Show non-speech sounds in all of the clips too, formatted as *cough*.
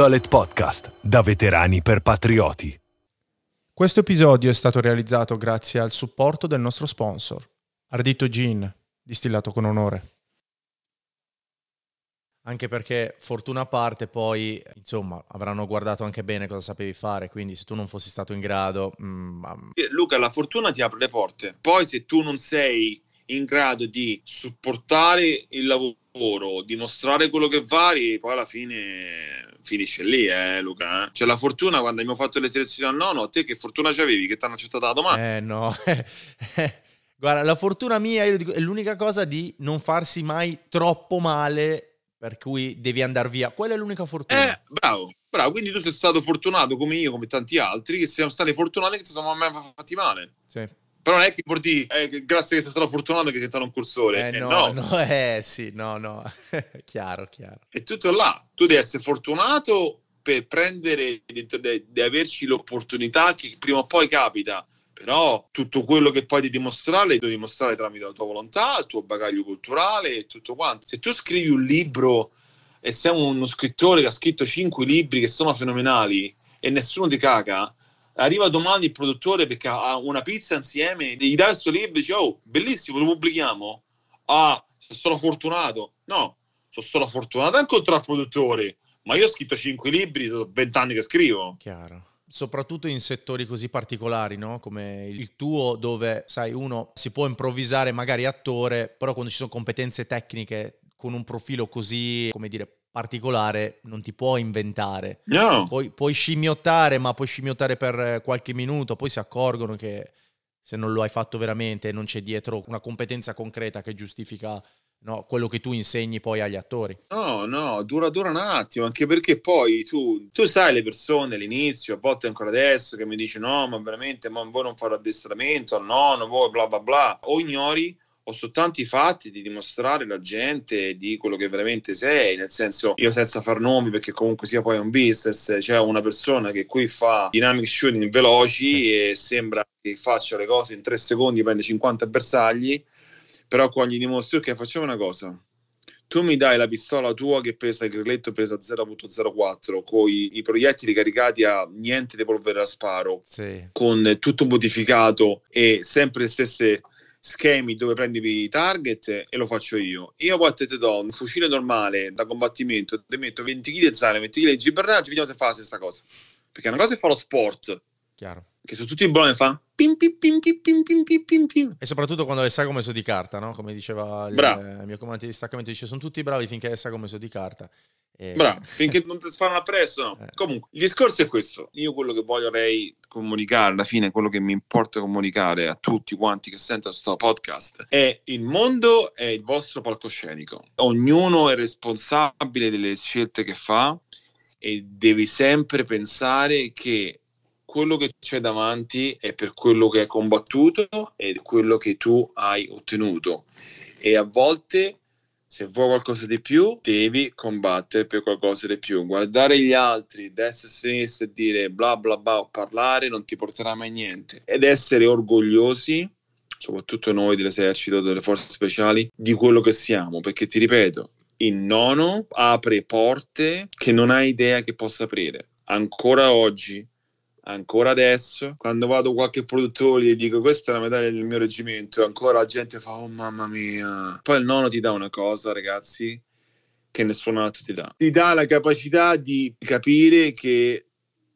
Dolet Podcast, da veterani per patrioti. Questo episodio è stato realizzato grazie al supporto del nostro sponsor, Ardito Gin, distillato con onore. Anche perché, fortuna a parte, poi, insomma, avranno guardato anche bene cosa sapevi fare, quindi se tu non fossi stato in grado... Mm, Luca, la fortuna ti apre le porte, poi se tu non sei in grado di supportare il lavoro lavoro, dimostrare quello che vari, poi alla fine finisce lì, eh, Luca. Eh? C'è la fortuna quando abbiamo fatto le selezioni al nono, a te che fortuna c'avevi che ti hanno accettato la domanda? Eh no. *laughs* Guarda, la fortuna mia, io dico, è l'unica cosa di non farsi mai troppo male per cui devi andare via. Quella è l'unica fortuna. Eh, bravo, bravo. Quindi tu sei stato fortunato come io, come tanti altri, che siamo stati fortunati che ci siamo mai fatti male. Sì però non è che vuol dire eh, grazie che sei stato fortunato che ti stato un cursore. Eh, eh no, no, no, *laughs* eh sì, no, no, *laughs* chiaro, chiaro. È tutto là, tu devi essere fortunato per prendere, di, di, di averci l'opportunità che prima o poi capita, però tutto quello che puoi devi dimostrare, devi dimostrare tramite la tua volontà, il tuo bagaglio culturale e tutto quanto. Se tu scrivi un libro e sei uno scrittore che ha scritto cinque libri che sono fenomenali e nessuno ti caga, arriva domani il produttore perché ha una pizza insieme, gli dà il suo libro e dice oh, bellissimo, lo pubblichiamo. Ah, sono fortunato. No, sono solo fortunato anche oltre al produttore, ma io ho scritto cinque libri, sono vent'anni che scrivo. Chiaro soprattutto in settori così particolari, no? come il tuo, dove sai, uno si può improvvisare magari attore, però quando ci sono competenze tecniche con un profilo così, come dire, particolare non ti può inventare. No. Puoi, puoi scimmiottare, ma puoi scimmiottare per eh, qualche minuto, poi si accorgono che se non lo hai fatto veramente non c'è dietro una competenza concreta che giustifica no, quello che tu insegni poi agli attori. No, no, dura, dura un attimo, anche perché poi tu, tu sai le persone all'inizio, a volte ancora adesso, che mi dicono no, ma veramente, ma vuoi non fare addestramento, no, non vuoi, bla bla bla, o ignori ho soltanto i fatti di dimostrare la gente di quello che veramente sei, nel senso io senza far nomi perché comunque sia poi un business, c'è cioè una persona che qui fa dynamic shooting veloci e sembra che faccia le cose in tre secondi, prende 50 bersagli, però qua gli dimostri ok facciamo una cosa, tu mi dai la pistola tua che pesa il grilletto pesa 0.04 con i, proiettili caricati a niente di polvere da sparo sì. con tutto modificato e sempre le stesse schemi dove prendevi i target e lo faccio io. Io poi te, te do un fucile normale da combattimento, te metto 20 kg di zane, 20 kg di gibernaggio, vediamo se fa la stessa cosa. Perché una cosa è fare lo sport. Chiaro. Che sono tutti buoni e fa pim, pim, pim, E soprattutto quando le sa come so di carta, no? Come diceva il, il mio comandante di staccamento, dice sono tutti bravi finché le sa come so di carta. Eh, Bravo, finché non ti sparano appresso, no. Eh. Comunque, il discorso è questo. Io quello che vorrei comunicare, alla fine, quello che mi importa comunicare a tutti quanti che sentono questo podcast, è il mondo è il vostro palcoscenico. Ognuno è responsabile delle scelte che fa e devi sempre pensare che quello che c'è davanti è per quello che hai combattuto e quello che tu hai ottenuto. E a volte se vuoi qualcosa di più, devi combattere per qualcosa di più. Guardare gli altri, destra e sinistra, e dire bla bla bla o parlare non ti porterà mai niente. Ed essere orgogliosi, soprattutto noi dell'esercito, delle forze speciali, di quello che siamo. Perché ti ripeto, il nono apre porte che non hai idea che possa aprire. Ancora oggi ancora adesso, quando vado qualche produttore e dico questa è la medaglia del mio reggimento, ancora la gente fa oh mamma mia. Poi il nonno ti dà una cosa, ragazzi, che nessun altro ti dà. Ti dà la capacità di capire che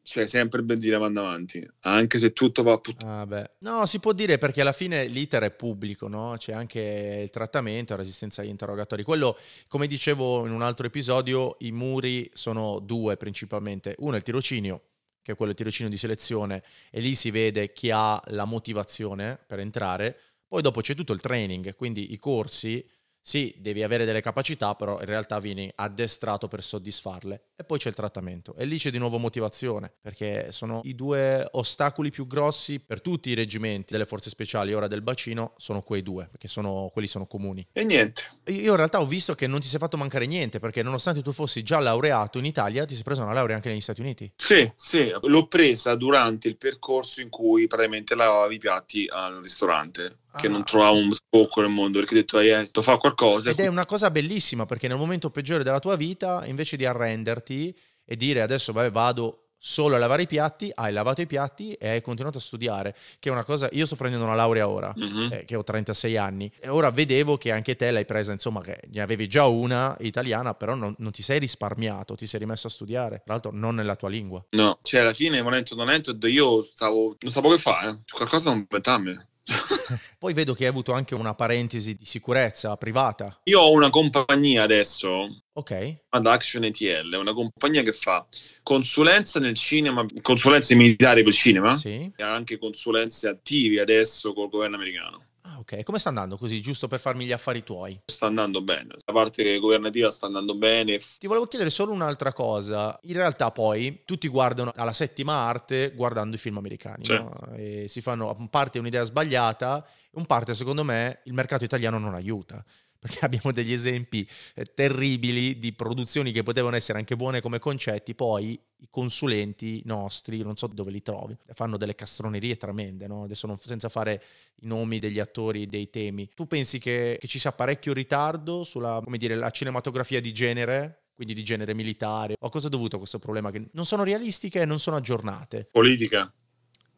c'è sempre benzina vanno avanti, anche se tutto va a puttana. Ah no, si può dire perché alla fine l'iter è pubblico, no? C'è anche il trattamento, la resistenza agli interrogatori. Quello, come dicevo in un altro episodio, i muri sono due principalmente. Uno è il tirocinio, che è quello del tirocinio di selezione, e lì si vede chi ha la motivazione per entrare. Poi dopo c'è tutto il training, quindi i corsi sì, devi avere delle capacità, però in realtà vieni addestrato per soddisfarle. E poi c'è il trattamento. E lì c'è di nuovo motivazione, perché sono i due ostacoli più grossi per tutti i reggimenti delle forze speciali, ora del bacino, sono quei due, perché sono, quelli sono comuni. E niente. Io in realtà ho visto che non ti si è fatto mancare niente, perché nonostante tu fossi già laureato in Italia, ti sei preso una laurea anche negli Stati Uniti. Sì, sì, l'ho presa durante il percorso in cui praticamente lavavi i piatti al ristorante che ah. non trovavo un sbocco nel mondo perché ho detto, hai eh, detto, fa qualcosa. Ed è una cosa bellissima perché nel momento peggiore della tua vita, invece di arrenderti e dire adesso vabbè, vado solo a lavare i piatti, hai lavato i piatti e hai continuato a studiare, che è una cosa, io sto prendendo una laurea ora, mm-hmm. eh, che ho 36 anni, e ora vedevo che anche te l'hai presa, insomma, che ne avevi già una italiana, però non, non ti sei risparmiato, ti sei rimesso a studiare, tra l'altro non nella tua lingua. No, cioè alla fine, volendo o non io stavo, non sapevo che fare, qualcosa non me. *laughs* Poi vedo che hai avuto anche una parentesi di sicurezza privata. Io ho una compagnia adesso. Ok. Ad Action ETL, una compagnia che fa consulenza nel cinema, consulenze militari per il cinema. Sì. E anche consulenze attive adesso col governo americano ok? Come sta andando così, giusto per farmi gli affari tuoi? Sta andando bene, la parte governativa sta andando bene. Ti volevo chiedere solo un'altra cosa. In realtà poi tutti guardano alla settima arte guardando i film americani, cioè. no? si fanno, a parte un'idea sbagliata, un parte secondo me il mercato italiano non aiuta perché *laughs* abbiamo degli esempi eh, terribili di produzioni che potevano essere anche buone come concetti, poi i consulenti nostri, non so dove li trovi, fanno delle castronerie tremende, no? adesso non, senza fare i nomi degli attori, dei temi. Tu pensi che, che ci sia parecchio ritardo sulla dire, cinematografia di genere? quindi di genere militare, o cosa è dovuto a questo problema? Che non sono realistiche e non sono aggiornate. Politica.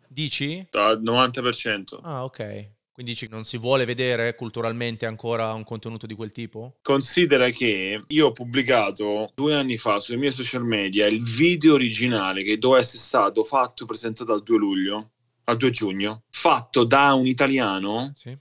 Dici? Al 90%. Ah, ok. Quindi dici, non si vuole vedere culturalmente ancora un contenuto di quel tipo? Considera che io ho pubblicato due anni fa sui miei social media il video originale che doveva essere stato fatto e presentato al 2 luglio, al 2 giugno, fatto da un italiano sì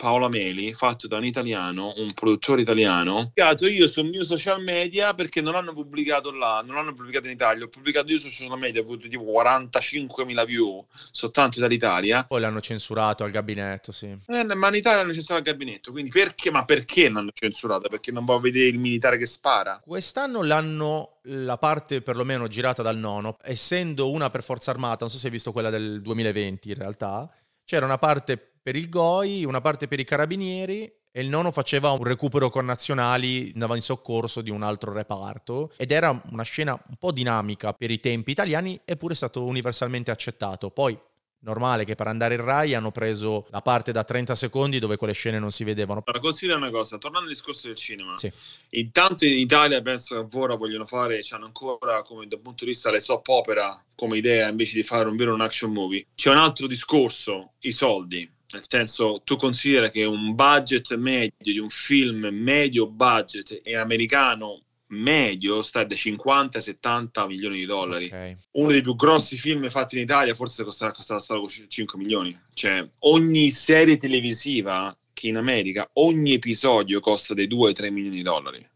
Paola Meli, fatto da un italiano, un produttore italiano, pubblicato io sul mio social media perché non l'hanno pubblicato là, non l'hanno pubblicato in Italia, ho pubblicato io su social media, ho avuto tipo 45.000 view soltanto dall'Italia. Poi l'hanno censurato al gabinetto, sì. Eh, ma in Italia l'hanno censurato al gabinetto, quindi perché? Ma perché l'hanno censurato? Perché non può vedere il militare che spara? Quest'anno l'hanno la parte perlomeno girata dal nono, essendo una per forza armata, non so se hai visto quella del 2020 in realtà, c'era una parte per il GOI, una parte per i carabinieri e il nono faceva un recupero con nazionali, andava in soccorso di un altro reparto ed era una scena un po' dinamica per i tempi italiani eppure è stato universalmente accettato. Poi normale che per andare in Rai hanno preso la parte da 30 secondi dove quelle scene non si vedevano. Allora, considera una cosa, tornando al discorso del cinema, sì. intanto in Italia penso che ancora vogliono fare, hanno ancora come dal punto di vista le soap opera come idea invece di fare un vero un action movie. C'è un altro discorso, i soldi nel senso, tu considera che un budget medio di un film medio budget e americano medio sta da 50 ai 70 milioni di dollari. Okay. Uno dei più grossi film fatti in Italia forse costerà, costerà solo 5 milioni. Cioè, ogni serie televisiva che in America, ogni episodio costa dai 2 3 milioni di dollari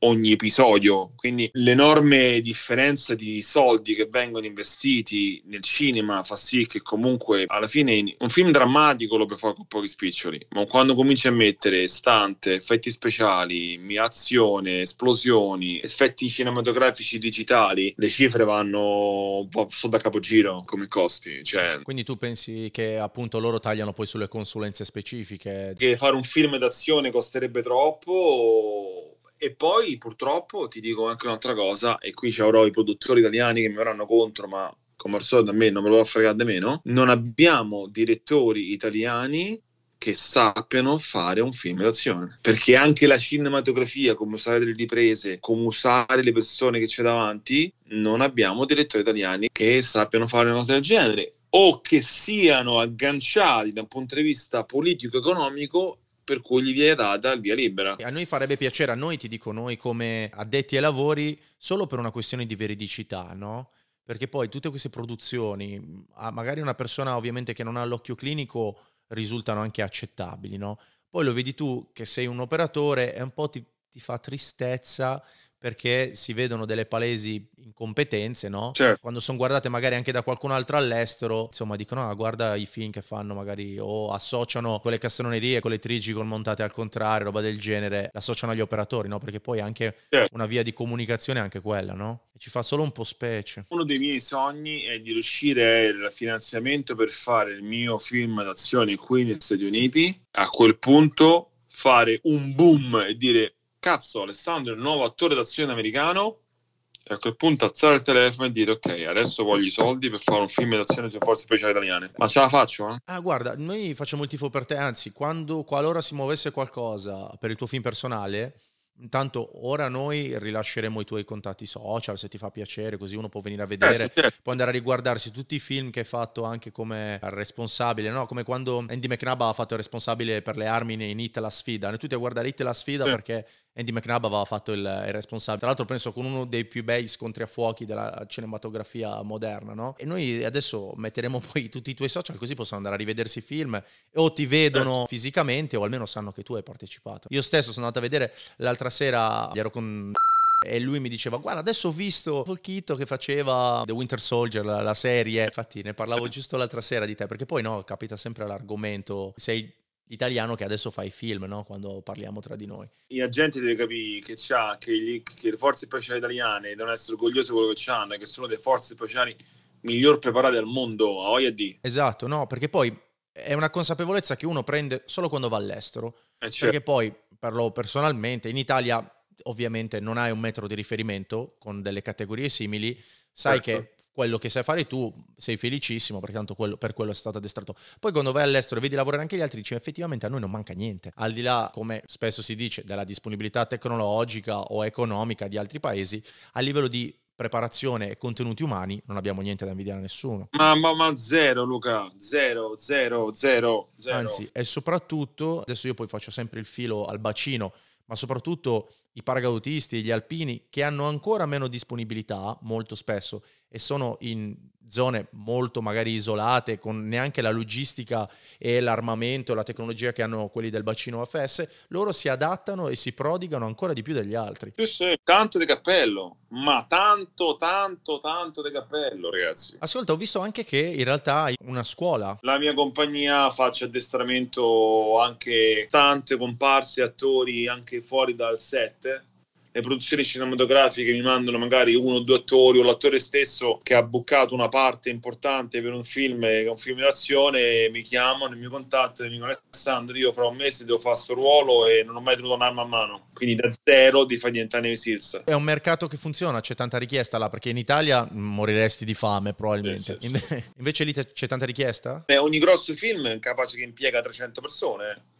ogni episodio, quindi l'enorme differenza di soldi che vengono investiti nel cinema fa sì che comunque alla fine un film drammatico lo puoi fare con pochi spiccioli, ma quando cominci a mettere stante, effetti speciali, azione, esplosioni, effetti cinematografici digitali, le cifre vanno sono da capogiro come costi. Cioè... Quindi tu pensi che appunto loro tagliano poi sulle consulenze specifiche? Che fare un film d'azione costerebbe troppo? O e poi purtroppo ti dico anche un'altra cosa, e qui ci avrò i produttori italiani che mi verranno contro, ma come al solito a me non me lo a fregate meno. Non abbiamo direttori italiani che sappiano fare un film d'azione. Perché anche la cinematografia, come usare delle riprese, come usare le persone che c'è davanti, non abbiamo direttori italiani che sappiano fare una cosa del genere o che siano agganciati da un punto di vista politico-economico per cui gli viene data il via libera. A noi farebbe piacere, a noi ti dico noi come addetti ai lavori, solo per una questione di veridicità, no? Perché poi tutte queste produzioni, magari una persona ovviamente che non ha l'occhio clinico, risultano anche accettabili, no? Poi lo vedi tu che sei un operatore e un po' ti, ti fa tristezza perché si vedono delle palesi incompetenze, no? Certo. Quando sono guardate magari anche da qualcun altro all'estero, insomma dicono ah guarda i film che fanno magari o associano quelle castronerie con le trigi con montate al contrario, roba del genere, l'associano agli operatori, no? Perché poi anche certo. una via di comunicazione è anche quella, no? E ci fa solo un po' specie. Uno dei miei sogni è di riuscire il finanziamento per fare il mio film d'azione qui negli Stati Uniti. A quel punto fare un boom e dire cazzo Alessandro è il nuovo attore d'azione americano e a quel punto alzare il telefono e dire ok adesso voglio i soldi per fare un film d'azione su forze speciali italiane ma ce la faccio? Eh? Ah guarda noi facciamo il tifo per te anzi quando qualora si muovesse qualcosa per il tuo film personale Intanto ora noi rilasceremo i tuoi contatti social se ti fa piacere, così uno può venire a vedere, certo, certo. può andare a riguardarsi tutti i film che hai fatto anche come responsabile, no? come quando Andy McNabb ha fatto responsabile per le armi in Hit la sfida. Noi tutti a guardare Hit la sfida certo. perché Andy McNabb aveva fatto il, il, responsabile, tra l'altro penso con uno dei più bei scontri a fuochi della cinematografia moderna, no? E noi adesso metteremo poi tutti i tuoi social così possono andare a rivedersi i film o ti vedono eh. fisicamente o almeno sanno che tu hai partecipato. Io stesso sono andato a vedere l'altra sera, ero con e lui mi diceva guarda adesso ho visto Folchitto che faceva The Winter Soldier la, la, serie infatti ne parlavo giusto l'altra sera di te perché poi no capita sempre l'argomento sei l'italiano che adesso fa i film, no? quando parliamo tra di noi. Gli agenti deve capire che, che, gli, che le forze speciali italiane devono essere orgogliose di quello che hanno, che sono le forze speciali miglior preparate al mondo, a voglia di. Esatto, no, perché poi è una consapevolezza che uno prende solo quando va all'estero, eh certo. perché poi, parlo personalmente, in Italia ovviamente non hai un metro di riferimento con delle categorie simili, sai certo. che quello che sai fare tu sei felicissimo perché tanto quello, per quello è stato addestrato. Poi quando vai all'estero e vedi lavorare anche gli altri dici effettivamente a noi non manca niente. Al di là, come spesso si dice, della disponibilità tecnologica o economica di altri paesi, a livello di preparazione e contenuti umani non abbiamo niente da invidiare a nessuno. Ma, ma, ma zero Luca, zero, zero, zero, zero. Anzi, e soprattutto, adesso io poi faccio sempre il filo al bacino, ma soprattutto i paragautisti e gli alpini che hanno ancora meno disponibilità molto spesso e sono in zone molto magari isolate, con neanche la logistica e l'armamento e la tecnologia che hanno quelli del bacino AFS, loro si adattano e si prodigano ancora di più degli altri. Sì, sì, tanto di cappello, ma tanto, tanto, tanto di cappello, ragazzi. Ascolta, ho visto anche che in realtà hai una scuola. La mia compagnia faccio addestramento anche tante comparse, attori anche fuori dal set le produzioni cinematografiche mi mandano magari uno o due attori o l'attore stesso che ha buccato una parte importante per un film, eh, un film d'azione, mi chiamano, mi contattano e mi dicono Alessandro, io fra un mese devo fare questo ruolo e non ho mai tenuto un'arma a mano. Quindi da zero di fare diventare Navy Seals. È un mercato che funziona, c'è tanta richiesta là, perché in Italia moriresti di fame probabilmente. Sì, sì, sì. *laughs* Invece lì c'è tanta richiesta? Beh, ogni grosso film è capace che impiega 300 persone. Eh.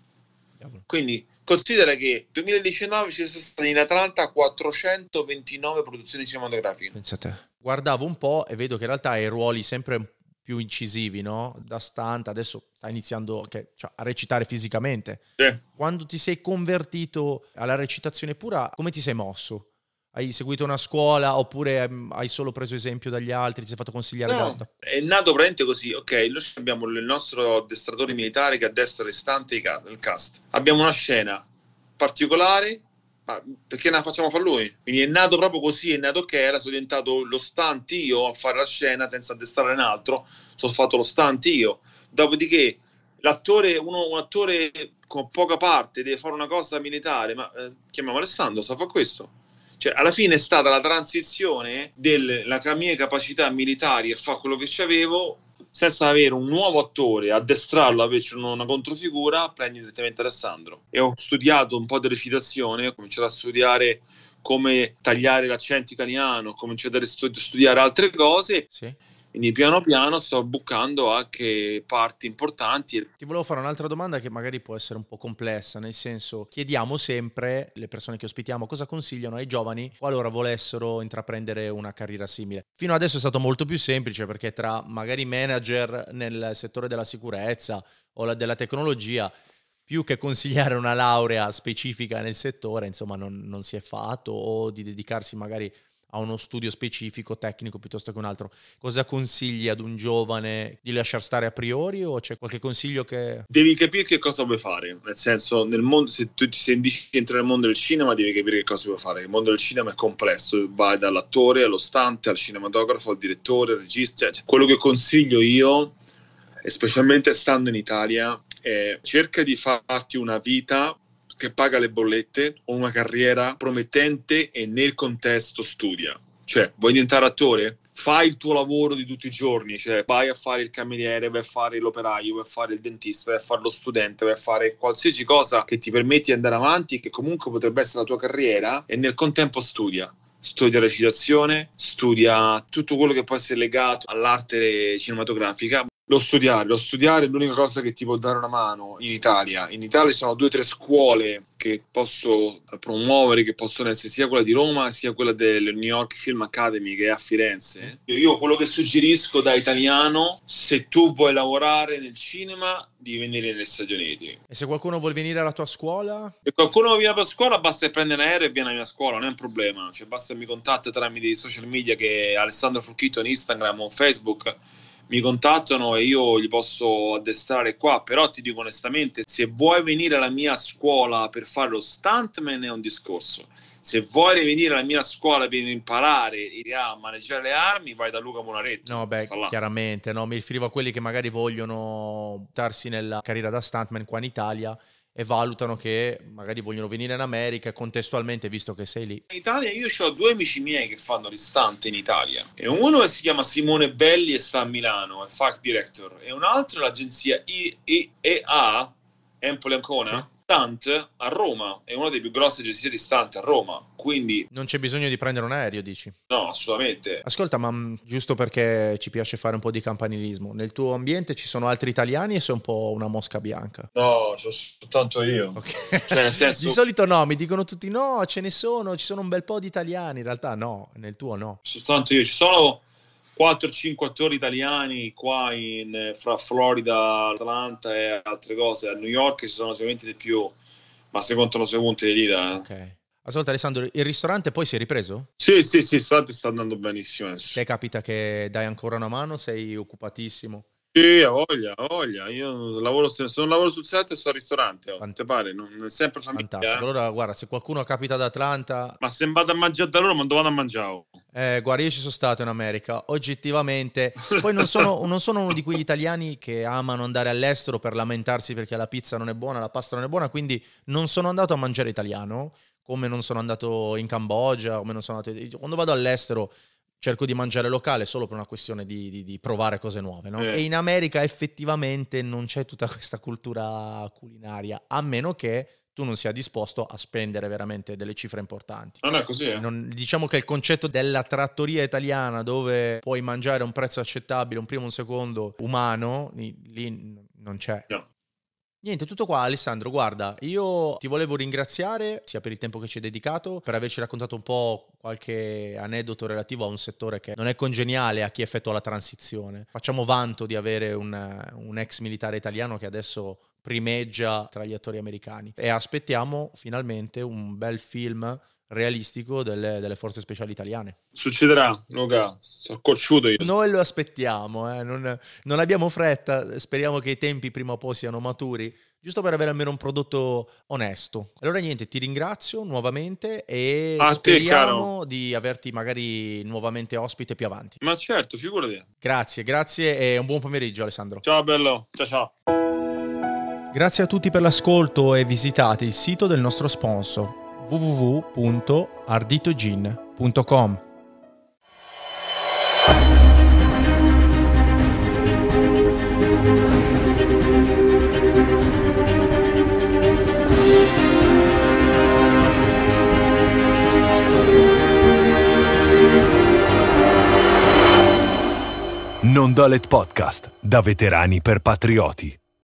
Quindi considera che 2019 ci sono state in Atlanta 429 produzioni cinematografiche. Pensate. Guardavo un po' e vedo che in realtà hai ruoli sempre più incisivi, no? Da stanta, adesso sta iniziando okay, cioè, a recitare fisicamente. Sì. Quando ti sei convertito alla recitazione pura, come ti sei mosso? hai seguito una scuola oppure mm, hai solo preso esempio dagli altri, ti sei fatto consigliare no, da... È nato praticamente così, ok, noi abbiamo il nostro addestratore militare che addestra restante il cast. Abbiamo una scena particolare, ma perché la facciamo fare lui? Quindi è nato proprio così, è nato ok, era sono diventato lo stunt io a fare la scena senza addestrare un altro, sono fatto lo stunt io. Dopodiché l'attore, uno, un attore con poca parte deve fare una cosa militare, ma eh, chiamiamo Alessandro, sa fare questo cioè, alla fine è stata la transizione della mia capacità militare e fa quello che c'avevo senza avere un nuovo attore, addestrarlo, averci una controfigura, prendi direttamente Alessandro. E ho studiato un po' di recitazione, ho cominciato a studiare come tagliare l'accento italiano, ho cominciato a studiare altre cose. Sì. Quindi piano piano sto bucando anche parti importanti. Ti volevo fare un'altra domanda che magari può essere un po' complessa, nel senso chiediamo sempre alle persone che ospitiamo cosa consigliano ai giovani qualora volessero intraprendere una carriera simile. Fino adesso è stato molto più semplice perché tra magari manager nel settore della sicurezza o della tecnologia più che consigliare una laurea specifica nel settore, insomma, non, non si è fatto, o di dedicarsi magari a uno studio specifico, tecnico piuttosto che un altro. Cosa consigli ad un giovane di lasciar stare a priori o c'è qualche consiglio che... Devi capire che cosa vuoi fare, nel senso nel mondo, se tu ti senti entrare nel mondo del cinema devi capire che cosa vuoi fare, il mondo del cinema è complesso, vai dall'attore allo stante, al cinematografo, al direttore, al regista, cioè, quello che consiglio io, specialmente stando in Italia, è cerca di farti una vita che paga le bollette o una carriera promettente e nel contesto studia. Cioè, vuoi diventare attore? Fai il tuo lavoro di tutti i giorni, cioè vai a fare il cameriere, vai a fare l'operaio, vai a fare il dentista, vai a fare lo studente, vai a fare qualsiasi cosa che ti permetti di andare avanti, che comunque potrebbe essere la tua carriera, e nel contempo studia studia recitazione, studia tutto quello che può essere legato all'arte cinematografica lo studiare, lo studiare è l'unica cosa che ti può dare una mano in Italia. In Italia ci sono due o tre scuole che posso promuovere, che possono essere sia quella di Roma sia quella del New York Film Academy che è a Firenze. Io quello che suggerisco da italiano, se tu vuoi lavorare nel cinema, di venire negli Stati Uniti. E se qualcuno vuole venire alla tua scuola? Se qualcuno vuole venire alla tua scuola, basta prendere un aereo e vieni alla mia scuola, non è un problema. Cioè, basta mi contatti tramite i social media che Alessandro Frucchito in Instagram o Facebook mi contattano e io li posso addestrare qua, però ti dico onestamente, se vuoi venire alla mia scuola per fare lo stuntman è un discorso. Se vuoi venire alla mia scuola per imparare a maneggiare le armi, vai da Luca Monaretti. No, beh, chiaramente, no, mi riferivo a quelli che magari vogliono buttarsi nella carriera da stuntman qua in Italia e valutano che magari vogliono venire in America contestualmente visto che sei lì. In Italia io ho due amici miei che fanno l'istante in Italia e uno si chiama Simone Belli e sta a Milano, è fact director e un altro è l'agenzia IEA Empoli Ancona sì stunt a Roma, è uno dei più grossi di stunt a Roma, quindi... Non c'è bisogno di prendere un aereo, dici? No, assolutamente. Ascolta, ma mm, giusto perché ci piace fare un po' di campanilismo, nel tuo ambiente ci sono altri italiani e sei un po' una mosca bianca? No, sono soltanto io. Okay. *laughs* Cioè, *laughs* senso... di solito no, mi dicono tutti no, ce ne sono, ci sono un bel po' di italiani, in realtà no, nel tuo no. Soltanto io, ci sono 4-5 attori italiani qua in, eh, fra Florida, Atlanta e altre cose. A New York ci sono sicuramente di più, ma se contano secondi di lira. Eh. Ok. Ascolta Alessandro, il ristorante poi si è ripreso? Sì, sì, sì, sta, sta andando benissimo. Adesso. Te capita che dai ancora una mano? Sei occupatissimo? Sì, a voglia, a voglia. Io lavoro, se non lavoro sul set sto al ristorante, oh. Fant- pare, non è sempre famiglia. Fantastico. Allora, guarda, se qualcuno capita ad Atlanta... Ma se vado a mangiare da loro, ma non vado a mangiare. Oh. Eh, guarda, io ci sono stato in America, oggettivamente. Poi non sono, *laughs* non sono, uno di quegli italiani che amano andare all'estero per lamentarsi perché la pizza non è buona, la pasta non è buona, quindi non sono andato a mangiare italiano, come non sono andato in Cambogia, come non sono andato... Quando vado all'estero cerco di mangiare locale solo per una questione di, di, di provare cose nuove. No? Eh. E in America effettivamente non c'è tutta questa cultura culinaria, a meno che tu non sia disposto a spendere veramente delle cifre importanti. Non è così. Eh? Non, diciamo che il concetto della trattoria italiana dove puoi mangiare a un prezzo accettabile, un primo, un secondo, umano, lì non c'è. No. Niente, tutto qua Alessandro, guarda, io ti volevo ringraziare sia per il tempo che ci hai dedicato, per averci raccontato un po' qualche aneddoto relativo a un settore che non è congeniale a chi effettua la transizione. Facciamo vanto di avere un, un ex militare italiano che adesso primeggia tra gli attori americani e aspettiamo finalmente un bel film realistico delle, delle, forze speciali italiane. Succederà, Luca, sono cocciuto io. Noi lo aspettiamo, eh. non, non, abbiamo fretta, speriamo che i tempi prima o poi siano maturi, giusto per avere almeno un prodotto onesto. Allora niente, ti ringrazio nuovamente e A speriamo te, di averti magari nuovamente ospite più avanti. Ma certo, figurati. Grazie, grazie e un buon pomeriggio Alessandro. Ciao bello, ciao ciao. Grazie a tutti per l'ascolto e visitate il sito del nostro sponsor www.arditogin.com. Non Dolet Podcast, da veterani per patrioti.